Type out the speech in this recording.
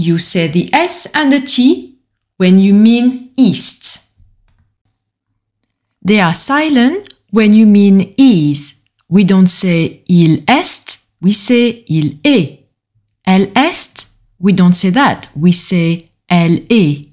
You say the S and the T when you mean east. They are silent when you mean is. We don't say il est, we say il est. Elle est, we don't say that, we say elle est.